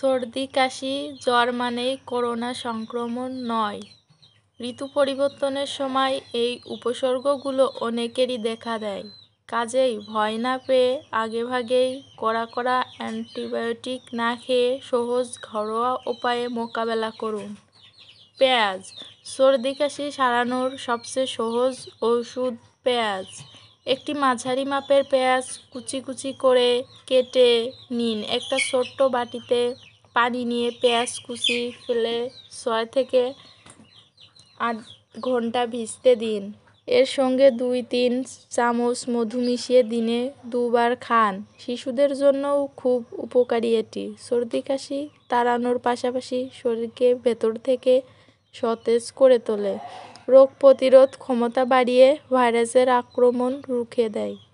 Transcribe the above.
সর্দি কাশি জ্বর মানেই করোনা সংক্রমণ নয় ঋতু পরিবর্তনের সময় এই উপসর্গগুলো অনেকেরই দেখা দেয় কাজেই ভয় না পেয়ে আগেভাগেই কড়া কড়া অ্যান্টিবায়োটিক না খেয়ে সহজ ঘরোয়া উপায়ে মোকাবেলা করুন পেঁয়াজ সর্দি কাশি সারানোর সবচেয়ে সহজ ওষুধ পেঁয়াজ একটি মাঝারি মাপের পেঁয়াজ কুচি কুচি করে কেটে নিন একটা ছোট্ট বাটিতে পানি নিয়ে পেঁয়াজ কুচি ফেলে ছয় থেকে আট ঘন্টা ভিজতে দিন এর সঙ্গে দুই তিন চামচ মধু মিশিয়ে দিনে দুবার খান শিশুদের জন্যও খুব উপকারী এটি সর্দি কাশি তাড়ানোর পাশাপাশি শরীরকে ভেতর থেকে সতেজ করে তোলে রোগ প্রতিরোধ ক্ষমতা বাড়িয়ে ভাইরাসের আক্রমণ রুখে দেয়